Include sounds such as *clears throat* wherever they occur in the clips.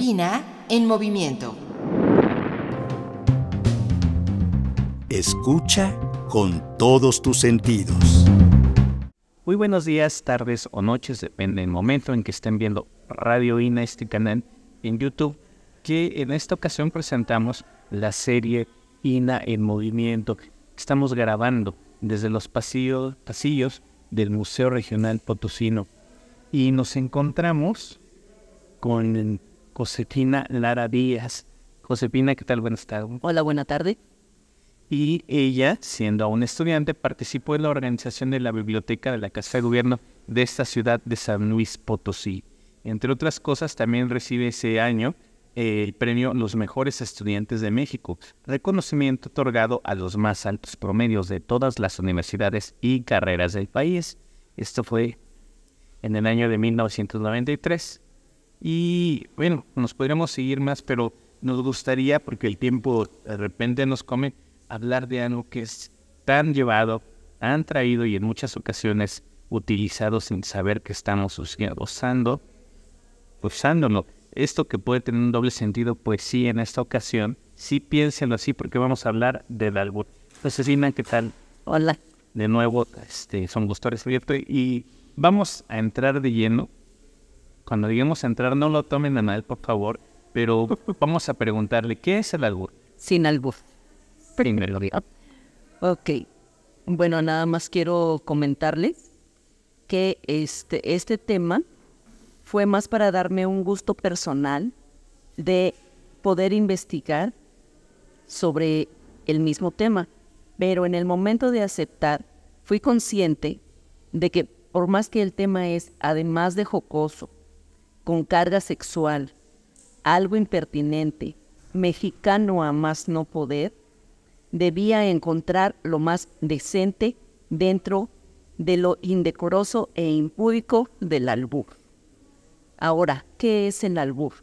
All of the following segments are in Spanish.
Ina en movimiento. Escucha con todos tus sentidos. Muy buenos días, tardes o noches, depende del momento en que estén viendo Radio INA, este canal en YouTube, que en esta ocasión presentamos la serie INA en movimiento. Estamos grabando desde los pasillos, pasillos del Museo Regional Potosino y nos encontramos con Josefina Lara Díaz. Josefina, ¿qué tal? Buenas tardes. Hola, buena tarde. Y ella, siendo aún estudiante, participó en la organización de la biblioteca de la Casa de Gobierno de esta ciudad de San Luis Potosí. Entre otras cosas, también recibe ese año eh, el premio Los Mejores Estudiantes de México, reconocimiento otorgado a los más altos promedios de todas las universidades y carreras del país. Esto fue en el año de 1993. Y bueno, nos podríamos seguir más, pero nos gustaría, porque el tiempo de repente nos come, hablar de algo que es tan llevado, han traído y en muchas ocasiones utilizado sin saber que estamos usando, usándolo. Esto que puede tener un doble sentido, pues sí, en esta ocasión, sí piénsenlo así, porque vamos a hablar de Dalwood. Pues Ina, ¿qué tal? Hola. De nuevo, este, son gustores abiertos y vamos a entrar de lleno cuando digamos entrar, no lo tomen a nadie, por favor, pero *laughs* vamos a preguntarle, ¿qué es el albur? Sin albur. Primero. Ok. Bueno, nada más quiero comentarles que este, este tema fue más para darme un gusto personal de poder investigar sobre el mismo tema. Pero en el momento de aceptar, fui consciente de que por más que el tema es, además de jocoso, con carga sexual, algo impertinente, mexicano a más no poder, debía encontrar lo más decente dentro de lo indecoroso e impúdico del albur. Ahora, ¿qué es el albur?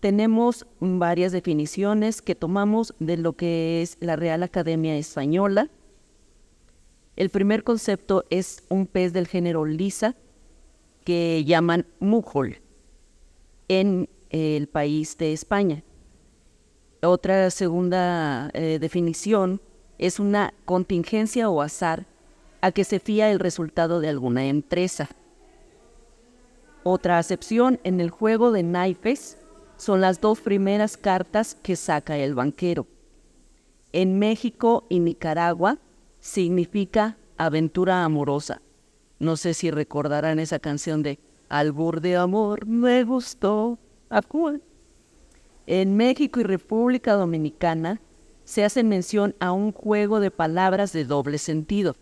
Tenemos varias definiciones que tomamos de lo que es la Real Academia Española. El primer concepto es un pez del género lisa que llaman Mujol en eh, el país de España. Otra segunda eh, definición es una contingencia o azar a que se fía el resultado de alguna empresa. Otra acepción en el juego de naipes son las dos primeras cartas que saca el banquero. En México y Nicaragua significa aventura amorosa. No sé si recordarán esa canción de Albur de Amor, me gustó. En México y República Dominicana se hace mención a un juego de palabras de doble sentido.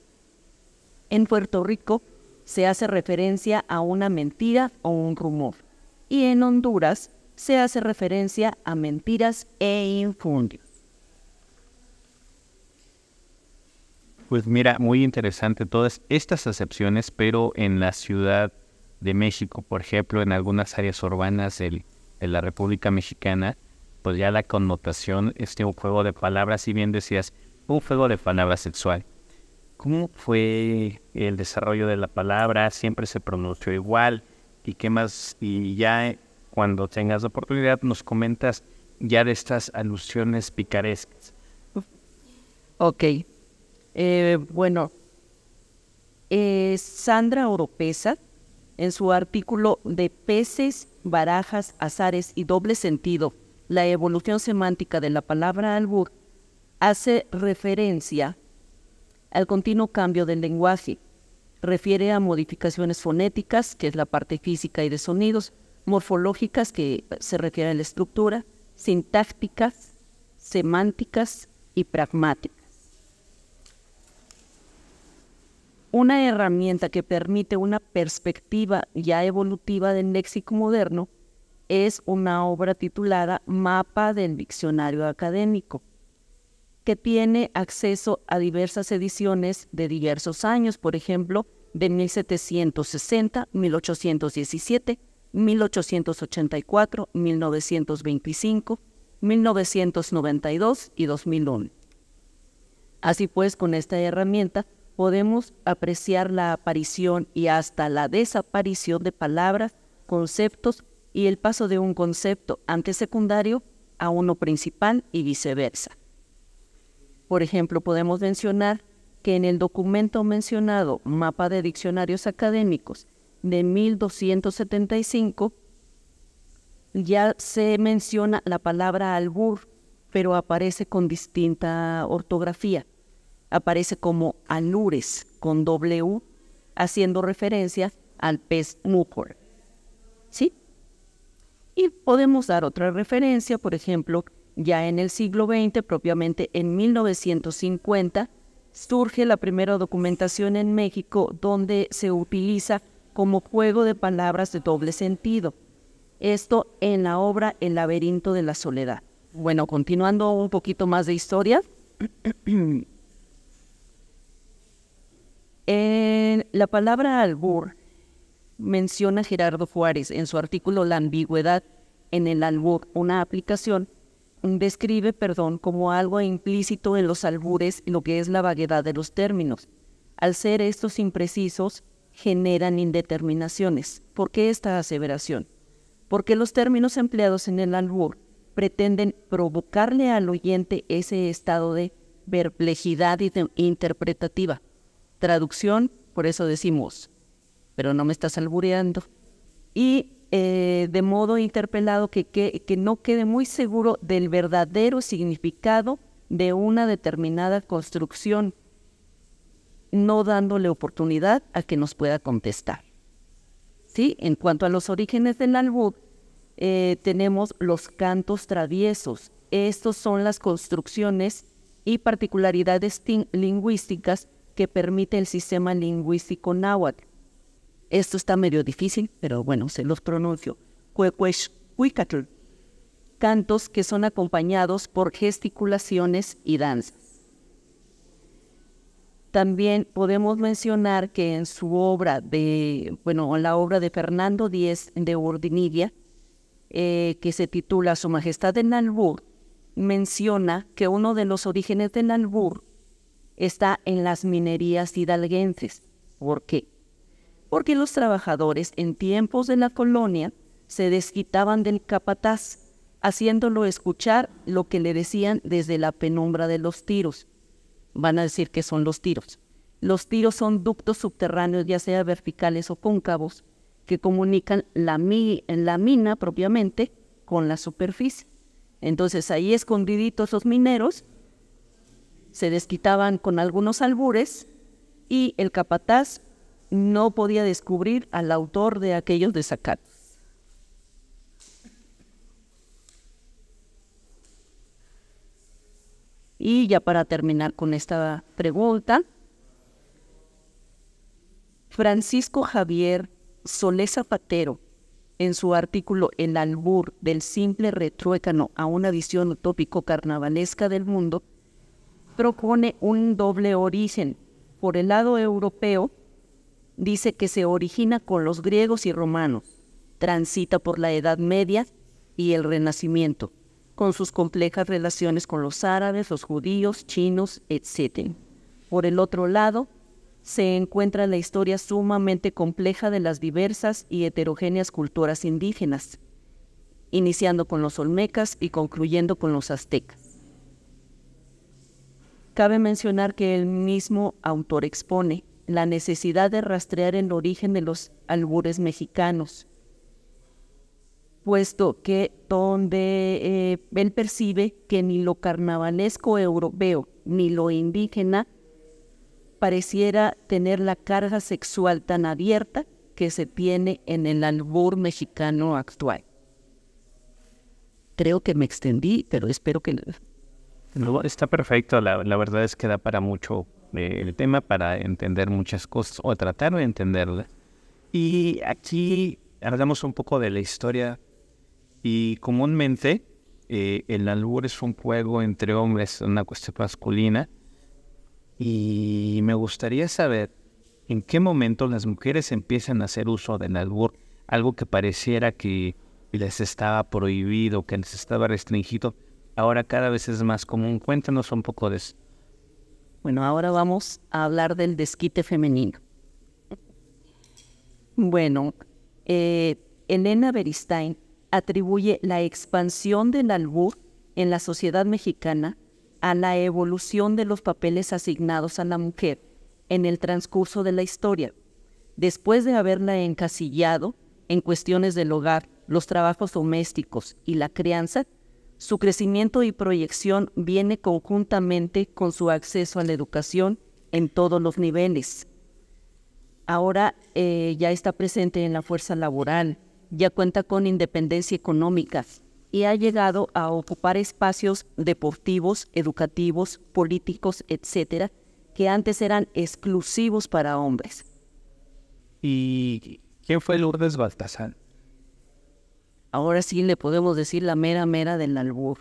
En Puerto Rico se hace referencia a una mentira o un rumor. Y en Honduras se hace referencia a mentiras e infundios. Pues mira, muy interesante todas estas acepciones, pero en la Ciudad de México, por ejemplo, en algunas áreas urbanas de la República Mexicana, pues ya la connotación es este un juego de palabras, si bien decías, un juego de palabras sexual. ¿Cómo fue el desarrollo de la palabra? ¿Siempre se pronunció igual? ¿Y qué más? Y ya cuando tengas la oportunidad nos comentas ya de estas alusiones picarescas. Ok, eh, bueno, eh, Sandra Oropesa, en su artículo de peces, barajas, azares y doble sentido, la evolución semántica de la palabra albur, hace referencia al continuo cambio del lenguaje. Refiere a modificaciones fonéticas, que es la parte física y de sonidos, morfológicas, que se refiere a la estructura, sintácticas, semánticas y pragmáticas. una herramienta que permite una perspectiva ya evolutiva del léxico moderno es una obra titulada Mapa del Diccionario Académico, que tiene acceso a diversas ediciones de diversos años, por ejemplo, de 1760, 1817, 1884, 1925, 1992 y 2001. Así pues, con esta herramienta podemos apreciar la aparición y hasta la desaparición de palabras, conceptos y el paso de un concepto antesecundario a uno principal y viceversa. Por ejemplo, podemos mencionar que en el documento mencionado Mapa de Diccionarios Académicos de 1275 ya se menciona la palabra albur, pero aparece con distinta ortografía aparece como anures con W, haciendo referencia al pez mucor. ¿Sí? Y podemos dar otra referencia, por ejemplo, ya en el siglo XX, propiamente en 1950, surge la primera documentación en México donde se utiliza como juego de palabras de doble sentido. Esto en la obra El laberinto de la soledad. Bueno, continuando un poquito más de historia. *clears throat* En la palabra albur menciona Gerardo Juárez en su artículo La ambigüedad en el albur, una aplicación, describe, perdón, como algo implícito en los albures lo que es la vaguedad de los términos. Al ser estos imprecisos, generan indeterminaciones. ¿Por qué esta aseveración? Porque los términos empleados en el albur pretenden provocarle al oyente ese estado de perplejidad interpretativa. Traducción, por eso decimos, pero no me estás albureando. Y eh, de modo interpelado que, no quede muy seguro del verdadero significado de una determinada construcción, no dándole oportunidad a que nos pueda contestar. ¿Sí? En cuanto a los orígenes del albud, eh, tenemos los cantos traviesos. Estos son las construcciones y particularidades lingüísticas que permite el sistema lingüístico náhuatl. Esto está medio difícil, pero bueno, se los pronuncio. Cantos que son acompañados por gesticulaciones y danzas. También podemos mencionar que en su obra de, bueno, en la obra de Fernando Díez de Urdinidia, eh, que se titula Su Majestad de Nalbur, menciona que uno de los orígenes de Nalbur está en las minerías hidalguenses. ¿Por qué? Porque los trabajadores en tiempos de la colonia se desquitaban del capataz, haciéndolo escuchar lo que le decían desde la penumbra de los tiros. Van a decir que son los tiros. Los tiros son ductos subterráneos, ya sea verticales o cóncavos, que comunican la, la mina propiamente con la superficie. Entonces ahí escondiditos los mineros se desquitaban con algunos albures y el capataz no podía descubrir al autor de aquellos desacatos. Y ya para terminar con esta pregunta, Francisco Javier Solé Zapatero, en su artículo El albur del simple retruécano a una visión utópico carnavalesca del mundo, propone un doble origen. Por el lado europeo, dice que se origina con los griegos y romanos, transita por la Edad Media y el Renacimiento, con sus complejas relaciones con los árabes, los judíos, chinos, etc. Por el otro lado, se encuentra la historia sumamente compleja de las diversas y heterogéneas culturas indígenas, iniciando con los olmecas y concluyendo con los aztecas. Cabe mencionar que el mismo autor expone la necesidad de rastrear el origen de los albures mexicanos, puesto que donde eh, él percibe que ni lo carnavalesco europeo ni lo indígena pareciera tener la carga sexual tan abierta que se tiene en el albur mexicano actual. Creo que me extendí, pero espero que está perfecto. La, verdad es que da para mucho eh, el tema, para entender muchas cosas o tratar de entenderla. Y aquí hablamos un poco de la historia. Y comúnmente eh, el albur es un juego entre hombres, una cuestión masculina. Y me gustaría saber en qué momento las mujeres empiezan a hacer uso del albur, algo que pareciera que les estaba prohibido, que les estaba restringido ahora cada vez es más común. Cuéntanos un poco de eso. Bueno, ahora vamos a hablar del desquite femenino. Bueno, eh, Elena Beristain atribuye la expansión del albur en la sociedad mexicana a la evolución de los papeles asignados a la mujer en el transcurso de la historia, después de haberla encasillado en cuestiones del hogar, los trabajos domésticos y la crianza, su crecimiento y proyección viene conjuntamente con su acceso a la educación en todos los niveles. Ahora eh, ya está presente en la fuerza laboral, ya cuenta con independencia económica y ha llegado a ocupar espacios deportivos, educativos, políticos, etcétera, que antes eran exclusivos para hombres. ¿Y quién fue Lourdes Baltasar? ahora sí le podemos decir la mera mera del albur.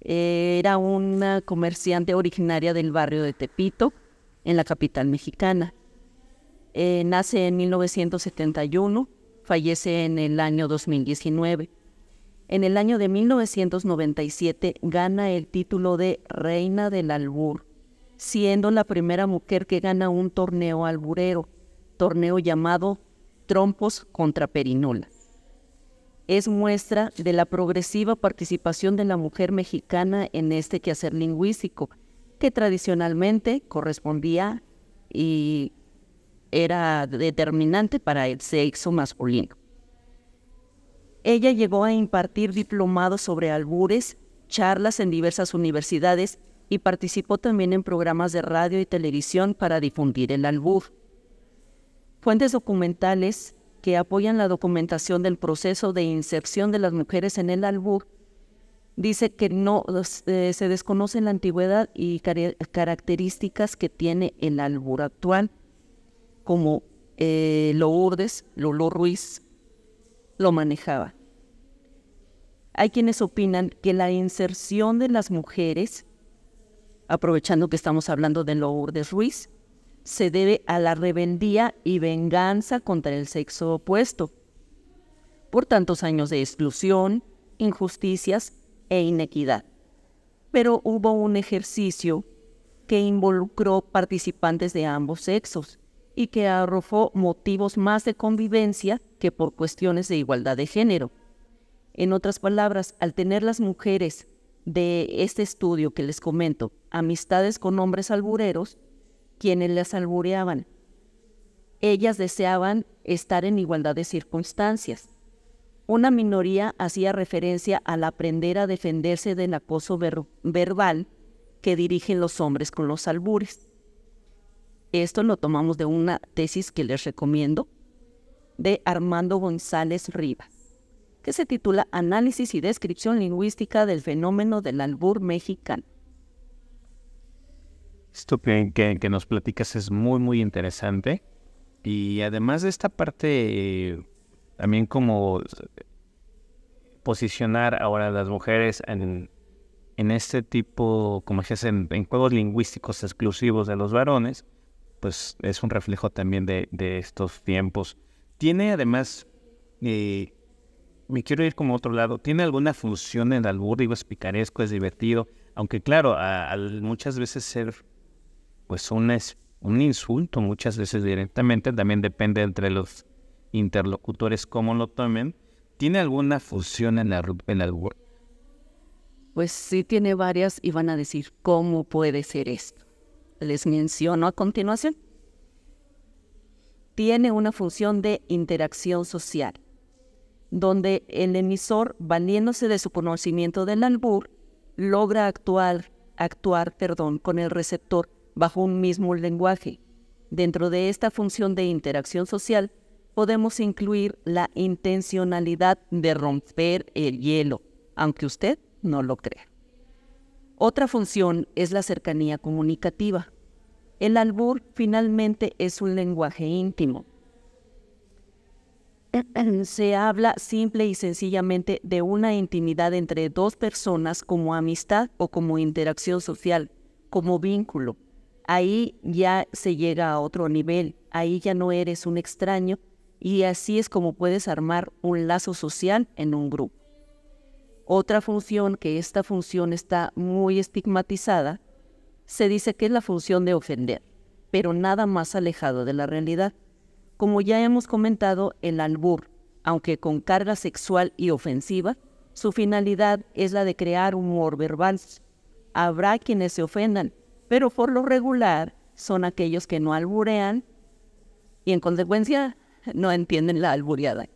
Eh, era una comerciante originaria del barrio de Tepito, en la capital mexicana. Eh, nace en 1971, fallece en el año 2019. En el año de 1997 gana el título de Reina del Albur, siendo la primera mujer que gana un torneo alburero, torneo llamado Trompos contra Perinola es muestra de la progresiva participación de la mujer mexicana en este quehacer lingüístico, que tradicionalmente correspondía y era determinante para el sexo masculino. Ella llegó a impartir diplomados sobre albures, charlas en diversas universidades y participó también en programas de radio y televisión para difundir el albur. Fuentes documentales que apoyan la documentación del proceso de inserción de las mujeres en el albur, dice que no eh, se desconoce la antigüedad y características que tiene el albur actual, como eh, Lourdes, Lolo Ruiz, lo manejaba. Hay quienes opinan que la inserción de las mujeres, aprovechando que estamos hablando de Lourdes Ruiz, se debe a la revendía y venganza contra el sexo opuesto, por tantos años de exclusión, injusticias e inequidad. Pero hubo un ejercicio que involucró participantes de ambos sexos y que arrojó motivos más de convivencia que por cuestiones de igualdad de género. En otras palabras, al tener las mujeres de este estudio que les comento, amistades con hombres albureros, quienes las albureaban. Ellas deseaban estar en igualdad de circunstancias. Una minoría hacía referencia al aprender a defenderse del acoso verbal que dirigen los hombres con los albures. Esto lo tomamos de una tesis que les recomiendo de Armando González Riva, que se titula Análisis y descripción lingüística del fenómeno del albur mexicano. Esto que, nos platicas es muy, muy interesante. Y además de esta parte, eh, también como posicionar ahora a las mujeres en, en este tipo, como se en, juegos lingüísticos exclusivos de los varones, pues es un reflejo también de, estos tiempos. Tiene además, eh, me quiero ir como a otro lado, tiene alguna función en el albur, digo, es picaresco, es divertido, aunque claro, muchas veces ser pues un, insulto muchas veces directamente, también depende entre los interlocutores cómo lo tomen. ¿Tiene alguna función en la, en el Pues sí tiene varias y van a decir, ¿cómo puede ser esto? Les menciono a continuación. Tiene una función de interacción social, donde el emisor, valiéndose de su conocimiento del albur, logra actuar, actuar perdón, con el receptor bajo un mismo lenguaje. Dentro de esta función de interacción social, podemos incluir la intencionalidad de romper el hielo, aunque usted no lo crea. Otra función es la cercanía comunicativa. El albur finalmente es un lenguaje íntimo. *clears throat* Se habla simple y sencillamente de una intimidad entre dos personas como amistad o como interacción social, como vínculo ahí ya se llega a otro nivel, ahí ya no eres un extraño y así es como puedes armar un lazo social en un grupo. Otra función, que esta función está muy estigmatizada, se dice que es la función de ofender, pero nada más alejado de la realidad. Como ya hemos comentado, el albur, aunque con carga sexual y ofensiva, su finalidad es la de crear humor verbal. Habrá quienes se ofendan, pero por lo regular son aquellos que no alburean y en consecuencia no entienden la albureada.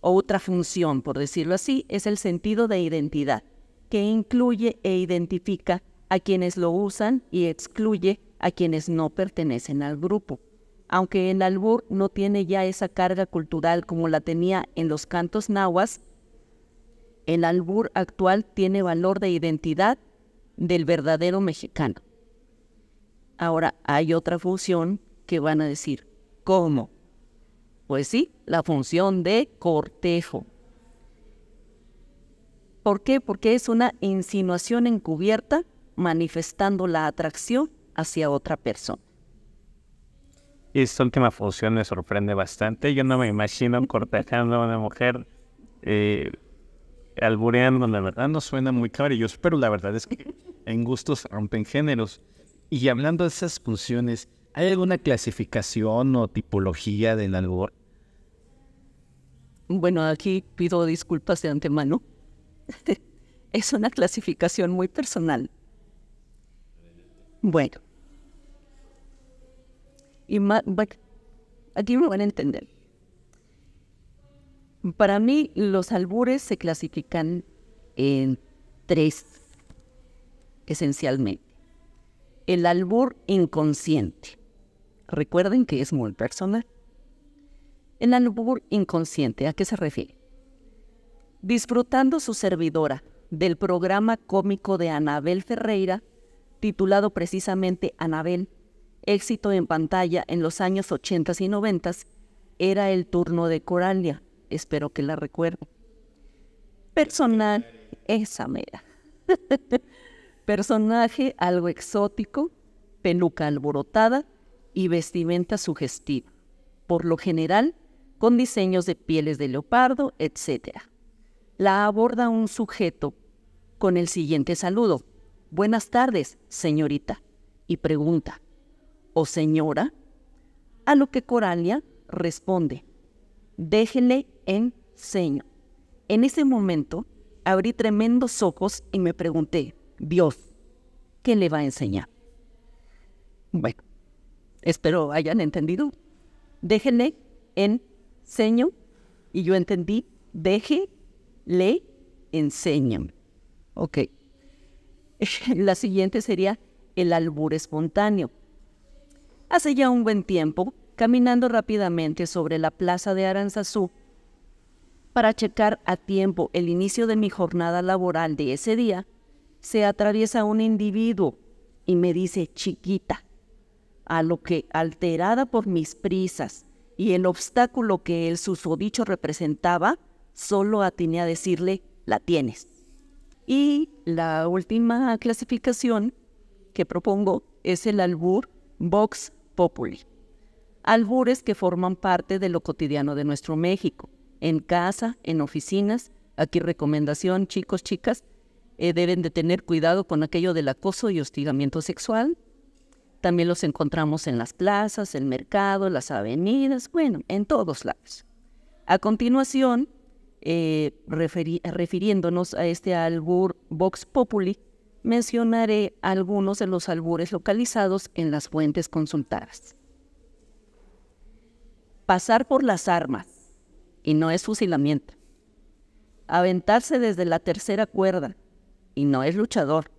Otra función, por decirlo así, es el sentido de identidad, que incluye e identifica a quienes lo usan y excluye a quienes no pertenecen al grupo. Aunque el albur no tiene ya esa carga cultural como la tenía en los cantos nahuas, el albur actual tiene valor de identidad del verdadero mexicano. Ahora hay otra función que van a decir, ¿cómo? Pues sí, la función de cortejo. ¿Por qué? Porque es una insinuación encubierta manifestando la atracción hacia otra persona. Esta última función me sorprende bastante. Yo no me imagino cortejando a una mujer. Eh, albureando, la verdad no suena muy yo pero la verdad es que *laughs* en gustos rompen géneros. Y hablando de esas funciones, ¿hay alguna clasificación o tipología del albur? Bueno, aquí pido disculpas de antemano. *laughs* es una clasificación muy personal. Bueno. Y aquí me van a entender. Para mí, los albures se clasifican en tres, esencialmente. El albur inconsciente. Recuerden que es muy personal. El albur inconsciente, ¿a qué se refiere? Disfrutando su servidora del programa cómico de Anabel Ferreira, titulado precisamente Anabel, éxito en pantalla en los años 80 y 90, era el turno de Coralia, Espero que la recuerden. Personal, esa mera. *laughs* Personaje algo exótico, peluca alborotada y vestimenta sugestiva. Por lo general, con diseños de pieles de leopardo, etc. La aborda un sujeto con el siguiente saludo. Buenas tardes, señorita. Y pregunta, ¿o señora? A lo que Coralia responde, déjenle enseño. En ese momento abrí tremendos ojos y me pregunté, Dios, ¿qué le va a enseñar? Bueno, espero hayan entendido. Déjenle, enseño. Y yo entendí, deje, le, Ok. *laughs* La siguiente sería el albur espontáneo. Hace ya un buen tiempo, caminando rápidamente sobre la plaza de Aranzazú, para checar a tiempo el inicio de mi jornada laboral de ese día, se atraviesa un individuo y me dice chiquita, a lo que, alterada por mis prisas y el obstáculo que el susodicho representaba, solo atiné a decirle, la tienes. Y la última clasificación que propongo es el albur Vox Populi. Albures que forman parte de lo cotidiano de nuestro México en casa, en oficinas. Aquí recomendación, chicos, chicas, eh, deben de tener cuidado con aquello del acoso y hostigamiento sexual. También los encontramos en las plazas, el mercado, las avenidas, bueno, en todos lados. A continuación, eh, refiriéndonos a este albur Vox Populi, mencionaré algunos de los albures localizados en las fuentes consultadas. Pasar por las armas y no es fusilamiento. Aventarse desde la tercera cuerda y no es luchador.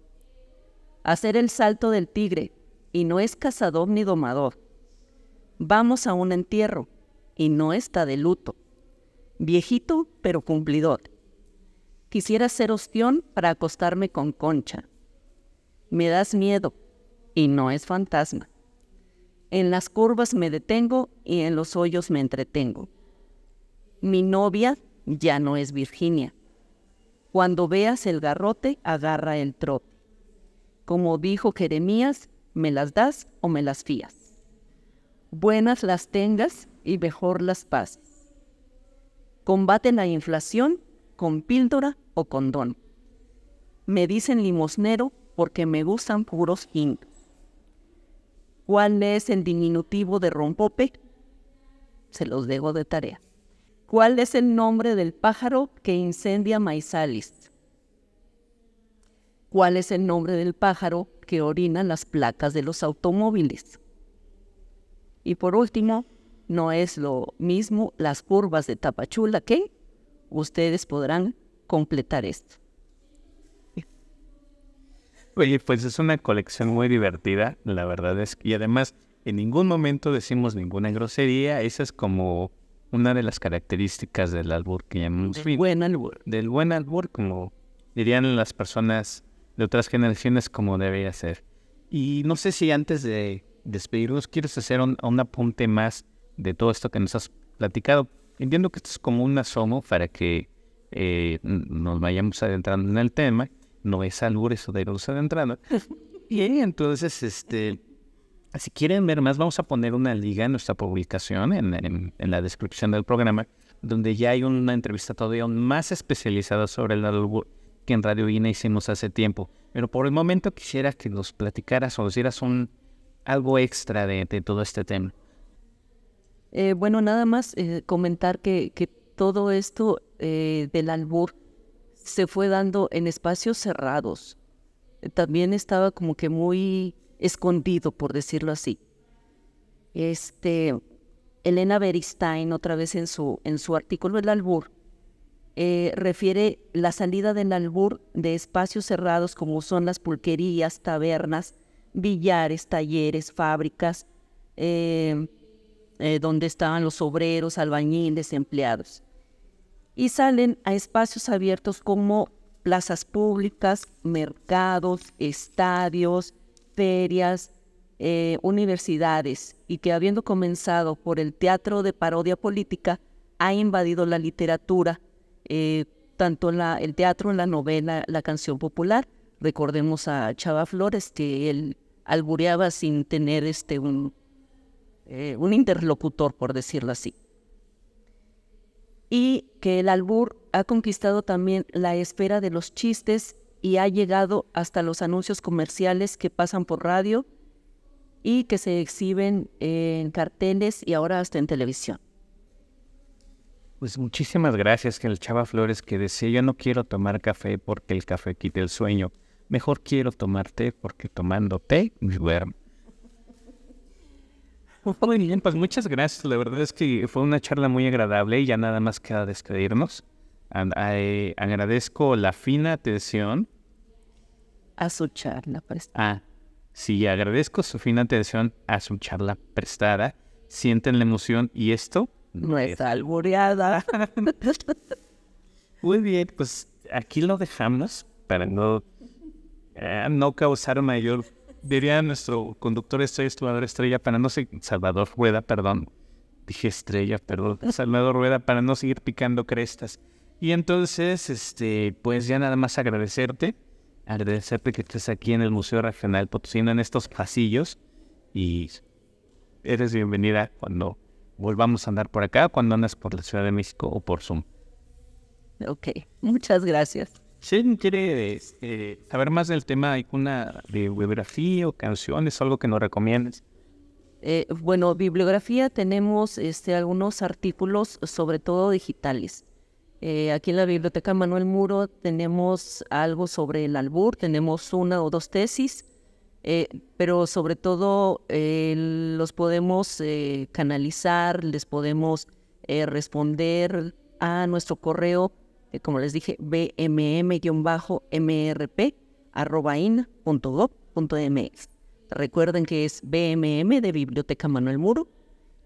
Hacer el salto del tigre y no es cazador ni domador. Vamos a un entierro y no está de luto. Viejito pero cumplidor. Quisiera ser ostión para acostarme con concha. Me das miedo y no es fantasma. En las curvas me detengo y en los hoyos me entretengo. Mi novia ya no es Virginia. Cuando veas el garrote, agarra el trote. Como dijo Jeremías, me las das o me las fías. Buenas las tengas y mejor las pases. Combate la inflación con píldora o condón. Me dicen limosnero porque me gustan puros hingos. ¿Cuál es el diminutivo de rompope? Se los dejo de tarea. ¿Cuál es el nombre del pájaro que incendia maizales? ¿Cuál es el nombre del pájaro que orina las placas de los automóviles? Y por último, no es lo mismo las curvas de Tapachula que ustedes podrán completar esto. Oye, pues es una colección muy divertida, la verdad es que, y además en ningún momento decimos ninguna grosería, esa es como una de las características del albur que llamamos del buen albur. Del buen albur, como dirían las personas de otras generaciones, como debería ser. Y no sé si antes de despedirnos quieres hacer un, apunte más de todo esto que nos has platicado. Entiendo que esto es como un asomo para que eh, nos vayamos adentrando en el tema. No es albur eso de irnos adentrando. *laughs* Y entonces, este, si quieren ver más, vamos a poner una liga en nuestra publicación, en, la descripción del programa, donde ya hay una entrevista todavía más especializada sobre el Albur que en Radio INA hicimos hace tiempo. Pero por el momento quisiera que nos platicaras o nos dieras un, algo extra de, todo este tema. Eh, bueno, nada más eh, comentar que, todo esto eh, del albur se fue dando en espacios cerrados. También estaba como que muy escondido, por decirlo así. Este, Elena Beristain, otra vez en su, en su artículo El Albur, eh, refiere la salida del albur de espacios cerrados como son las pulquerías, tabernas, billares, talleres, fábricas, em, eh, donde estaban los obreros, albañiles, empleados. Y salen a espacios abiertos como plazas públicas, mercados, estadios, ferias, eh, universidades y que habiendo comenzado por el teatro de parodia política, ha invadido la literatura, eh, tanto el teatro, la novela, la canción popular. Recordemos a Chava Flores que él albureaba sin tener este un, eh, un interlocutor, por decirlo así. Y que el albur ha conquistado también la esfera de los chistes y ha llegado hasta los anuncios comerciales que pasan por radio y que se exhiben en carteles y ahora hasta en televisión. Pues muchísimas gracias, que el Chava Flores que decía yo no quiero tomar café porque el café quite el sueño. Mejor quiero tomar té porque tomando té me duermo. Pues muy bien, pues muchas gracias. La verdad es que fue una charla muy agradable y ya nada más queda despedirnos. Eh, agradezco la fina atención a su charla prestada. Ah, sí, agradezco su fina atención a su charla prestada. Sienten la emoción y esto no, es, alboreada. *laughs* Muy bien, pues aquí lo dejamos para no, eh, no causar mayor. Diría nuestro conductor estrella, estudiador estrella, para no seguir. Salvador Rueda, perdón. Dije estrella, perdón. *laughs* Salvador Rueda, para no seguir picando crestas. Y entonces, este, pues ya nada más agradecerte agradecerte que estés aquí en el Museo Regional Potosino, en estos pasillos, y eres bienvenida cuando volvamos a andar por acá, cuando andas por la Ciudad de México o por Zoom. Ok, muchas gracias. Si quieres este, saber más del tema, hay ¿alguna bibliografía o canciones, algo que nos recomiendes? Eh, bueno, bibliografía tenemos este, algunos artículos, sobre todo digitales. Eh, aquí en la Biblioteca Manuel Muro tenemos algo sobre el albur, tenemos una o dos tesis, eh, pero sobre todo eh, los podemos canalizar, les podemos responder a nuestro correo, como les dije, bmm-mrp Recuerden que es BMM de Biblioteca Manuel Muro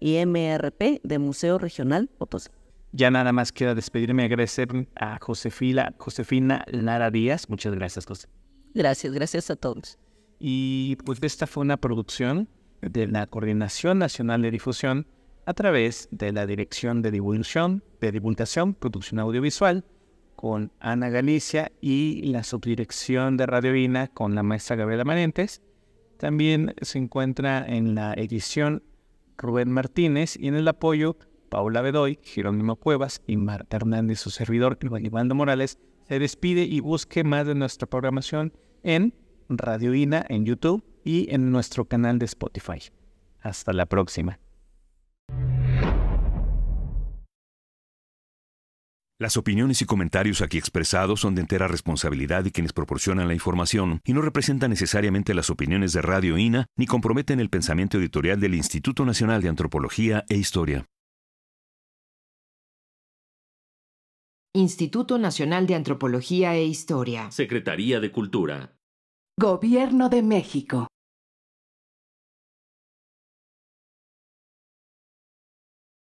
y MRP de Museo Regional Potosí. Ya nada más quiero despedirme, agradecer a Josefina, Josefina Lara Díaz. Muchas gracias, José. Gracias, gracias a todos. Y pues esta fue una producción de la Coordinación Nacional de Difusión a través de la Dirección de Divulgación, de Divulgación, Producción Audiovisual, con Ana Galicia y la Subdirección de Radio Vina con la maestra Gabriela Manentes. También se encuentra en la edición Rubén Martínez y en el apoyo Paula Bedoy, Jerónimo Cuevas y Marta Hernández, su servidor, Ivaldo Morales, se despide y busque más de nuestra programación en Radio INA, en YouTube y en nuestro canal de Spotify. Hasta la próxima. Las opiniones y comentarios aquí expresados son de entera responsabilidad de quienes proporcionan la información y no representan necesariamente las opiniones de Radio INA ni comprometen el pensamiento editorial del Instituto Nacional de Antropología e Historia. Instituto Nacional de Antropología e Historia. Secretaría de Cultura. Gobierno de México.